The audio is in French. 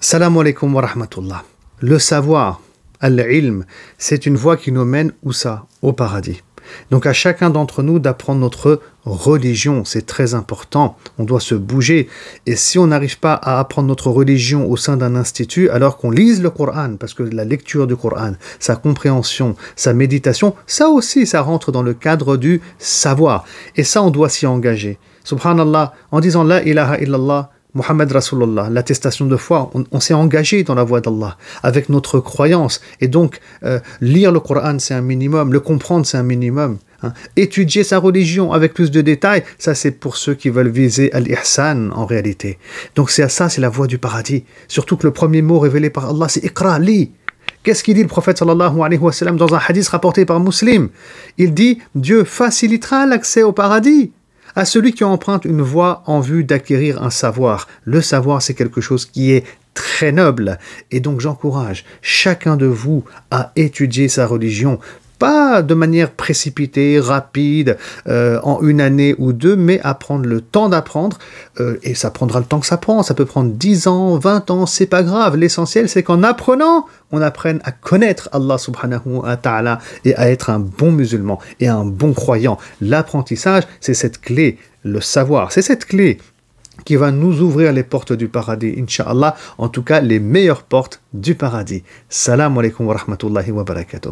Salam alaikum wa rahmatullah. Le savoir, al-ilm, c'est une voie qui nous mène où ça Au paradis. Donc à chacun d'entre nous d'apprendre notre religion, c'est très important. On doit se bouger. Et si on n'arrive pas à apprendre notre religion au sein d'un institut, alors qu'on lise le Coran, parce que la lecture du Coran, sa compréhension, sa méditation, ça aussi, ça rentre dans le cadre du savoir. Et ça, on doit s'y engager. Subhanallah, en disant La ilaha illallah, Mohammed Rasulullah, l'attestation de foi, on, s'est engagé dans la voie d'Allah avec notre croyance. Et donc, euh, lire le Coran, c'est un minimum, le comprendre, c'est un minimum. Hein. Étudier sa religion avec plus de détails, ça c'est pour ceux qui veulent viser al-ihsan en réalité. Donc c'est à ça, c'est la voie du paradis. Surtout que le premier mot révélé par Allah, c'est ikra, li. Qu'est-ce qu'il dit le prophète sallallahu alayhi wa sallam dans un hadith rapporté par un musulman Il dit Dieu facilitera l'accès au paradis à celui qui emprunte une voie en vue d'acquérir un savoir. Le savoir, c'est quelque chose qui est très noble. Et donc j'encourage chacun de vous à étudier sa religion pas de manière précipitée, rapide, euh, en une année ou deux, mais à prendre le temps d'apprendre. Euh, et ça prendra le temps que ça prend. Ça peut prendre 10 ans, 20 ans, c'est pas grave. L'essentiel, c'est qu'en apprenant, on apprenne à connaître Allah subhanahu wa ta'ala et à être un bon musulman et un bon croyant. L'apprentissage, c'est cette clé. Le savoir, c'est cette clé qui va nous ouvrir les portes du paradis, Inch'Allah, en tout cas les meilleures portes du paradis. Salam alaikum wa rahmatullahi wa barakatuh.